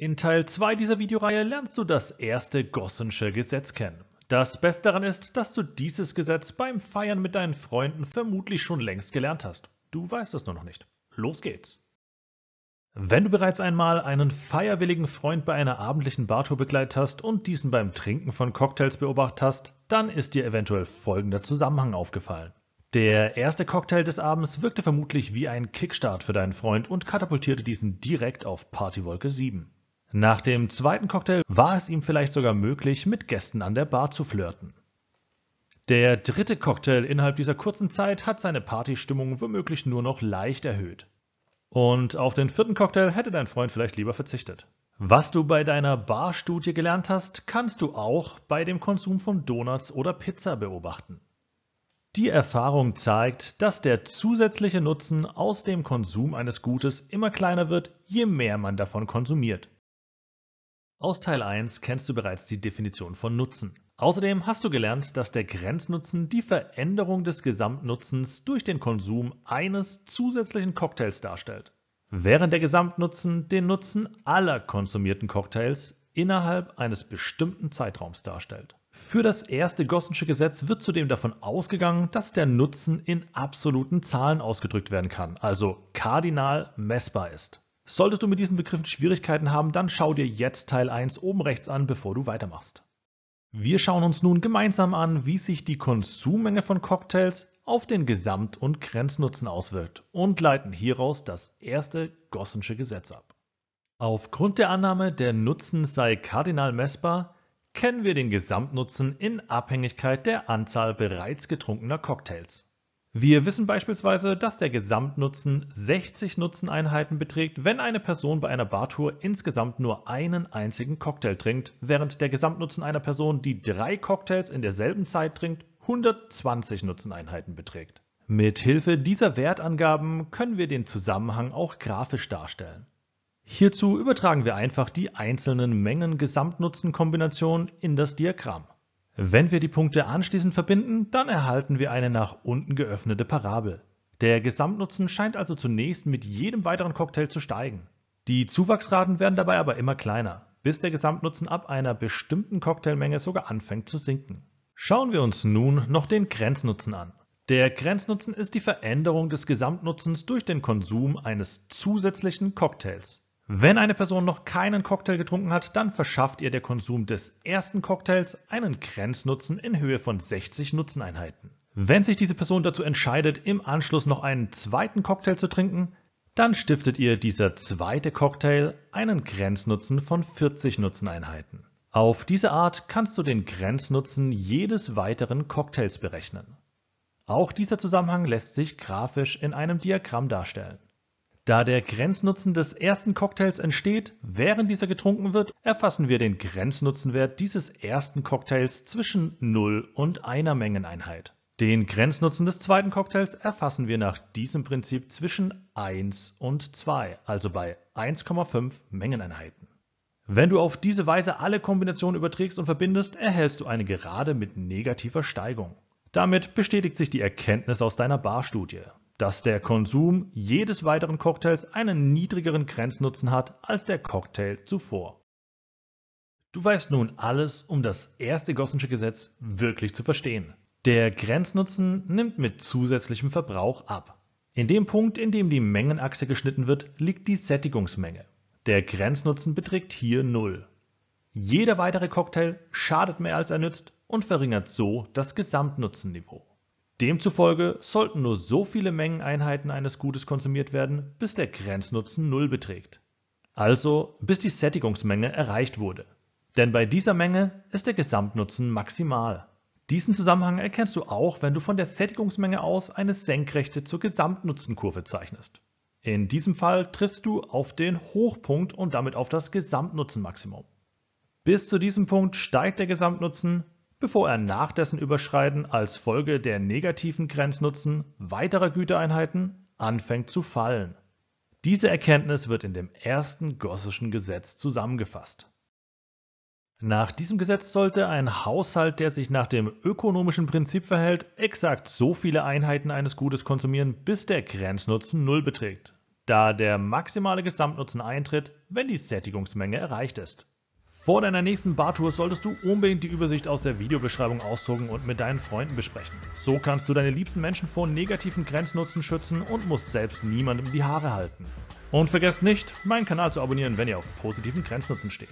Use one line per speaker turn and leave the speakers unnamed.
In Teil 2 dieser Videoreihe lernst du das erste Gossensche Gesetz kennen. Das Beste daran ist, dass du dieses Gesetz beim Feiern mit deinen Freunden vermutlich schon längst gelernt hast. Du weißt es nur noch nicht. Los geht's! Wenn du bereits einmal einen feierwilligen Freund bei einer abendlichen Bartour begleitet hast und diesen beim Trinken von Cocktails beobachtet hast, dann ist dir eventuell folgender Zusammenhang aufgefallen. Der erste Cocktail des Abends wirkte vermutlich wie ein Kickstart für deinen Freund und katapultierte diesen direkt auf Partywolke 7. Nach dem zweiten Cocktail war es ihm vielleicht sogar möglich, mit Gästen an der Bar zu flirten. Der dritte Cocktail innerhalb dieser kurzen Zeit hat seine Partystimmung womöglich nur noch leicht erhöht. Und auf den vierten Cocktail hätte dein Freund vielleicht lieber verzichtet. Was du bei deiner Barstudie gelernt hast, kannst du auch bei dem Konsum von Donuts oder Pizza beobachten. Die Erfahrung zeigt, dass der zusätzliche Nutzen aus dem Konsum eines Gutes immer kleiner wird, je mehr man davon konsumiert. Aus Teil 1 kennst du bereits die Definition von Nutzen. Außerdem hast du gelernt, dass der Grenznutzen die Veränderung des Gesamtnutzens durch den Konsum eines zusätzlichen Cocktails darstellt, während der Gesamtnutzen den Nutzen aller konsumierten Cocktails innerhalb eines bestimmten Zeitraums darstellt. Für das erste Gossensche Gesetz wird zudem davon ausgegangen, dass der Nutzen in absoluten Zahlen ausgedrückt werden kann, also kardinal messbar ist. Solltest du mit diesen Begriffen Schwierigkeiten haben, dann schau dir jetzt Teil 1 oben rechts an, bevor du weitermachst. Wir schauen uns nun gemeinsam an, wie sich die Konsummenge von Cocktails auf den Gesamt- und Grenznutzen auswirkt und leiten hieraus das erste Gossensche Gesetz ab. Aufgrund der Annahme, der Nutzen sei kardinal messbar, kennen wir den Gesamtnutzen in Abhängigkeit der Anzahl bereits getrunkener Cocktails. Wir wissen beispielsweise, dass der Gesamtnutzen 60 Nutzeneinheiten beträgt, wenn eine Person bei einer Bartour insgesamt nur einen einzigen Cocktail trinkt, während der Gesamtnutzen einer Person, die drei Cocktails in derselben Zeit trinkt, 120 Nutzeneinheiten beträgt. Mit Hilfe dieser Wertangaben können wir den Zusammenhang auch grafisch darstellen. Hierzu übertragen wir einfach die einzelnen Mengen-Gesamtnutzen-Kombinationen in das Diagramm. Wenn wir die Punkte anschließend verbinden, dann erhalten wir eine nach unten geöffnete Parabel. Der Gesamtnutzen scheint also zunächst mit jedem weiteren Cocktail zu steigen. Die Zuwachsraten werden dabei aber immer kleiner, bis der Gesamtnutzen ab einer bestimmten Cocktailmenge sogar anfängt zu sinken. Schauen wir uns nun noch den Grenznutzen an. Der Grenznutzen ist die Veränderung des Gesamtnutzens durch den Konsum eines zusätzlichen Cocktails. Wenn eine Person noch keinen Cocktail getrunken hat, dann verschafft ihr der Konsum des ersten Cocktails einen Grenznutzen in Höhe von 60 Nutzeneinheiten. Wenn sich diese Person dazu entscheidet, im Anschluss noch einen zweiten Cocktail zu trinken, dann stiftet ihr dieser zweite Cocktail einen Grenznutzen von 40 Nutzeneinheiten. Auf diese Art kannst du den Grenznutzen jedes weiteren Cocktails berechnen. Auch dieser Zusammenhang lässt sich grafisch in einem Diagramm darstellen. Da der Grenznutzen des ersten Cocktails entsteht, während dieser getrunken wird, erfassen wir den Grenznutzenwert dieses ersten Cocktails zwischen 0 und einer Mengeneinheit. Den Grenznutzen des zweiten Cocktails erfassen wir nach diesem Prinzip zwischen 1 und 2, also bei 1,5 Mengeneinheiten. Wenn du auf diese Weise alle Kombinationen überträgst und verbindest, erhältst du eine Gerade mit negativer Steigung. Damit bestätigt sich die Erkenntnis aus deiner Bar-Studie dass der Konsum jedes weiteren Cocktails einen niedrigeren Grenznutzen hat als der Cocktail zuvor. Du weißt nun alles, um das erste Gossensche Gesetz wirklich zu verstehen. Der Grenznutzen nimmt mit zusätzlichem Verbrauch ab. In dem Punkt, in dem die Mengenachse geschnitten wird, liegt die Sättigungsmenge. Der Grenznutzen beträgt hier 0. Jeder weitere Cocktail schadet mehr als er nützt und verringert so das Gesamtnutzenniveau. Demzufolge sollten nur so viele Mengeneinheiten eines Gutes konsumiert werden, bis der Grenznutzen Null beträgt. Also bis die Sättigungsmenge erreicht wurde. Denn bei dieser Menge ist der Gesamtnutzen maximal. Diesen Zusammenhang erkennst du auch, wenn du von der Sättigungsmenge aus eine Senkrechte zur Gesamtnutzenkurve zeichnest. In diesem Fall triffst du auf den Hochpunkt und damit auf das Gesamtnutzenmaximum. Bis zu diesem Punkt steigt der Gesamtnutzen, bevor er nach dessen Überschreiten als Folge der negativen Grenznutzen weiterer Gütereinheiten anfängt zu fallen. Diese Erkenntnis wird in dem ersten gossischen Gesetz zusammengefasst. Nach diesem Gesetz sollte ein Haushalt, der sich nach dem ökonomischen Prinzip verhält, exakt so viele Einheiten eines Gutes konsumieren, bis der Grenznutzen Null beträgt, da der maximale Gesamtnutzen eintritt, wenn die Sättigungsmenge erreicht ist. Vor deiner nächsten Bartour solltest du unbedingt die Übersicht aus der Videobeschreibung ausdrucken und mit deinen Freunden besprechen. So kannst du deine liebsten Menschen vor negativen Grenznutzen schützen und musst selbst niemandem die Haare halten. Und vergesst nicht, meinen Kanal zu abonnieren, wenn ihr auf positiven Grenznutzen steht.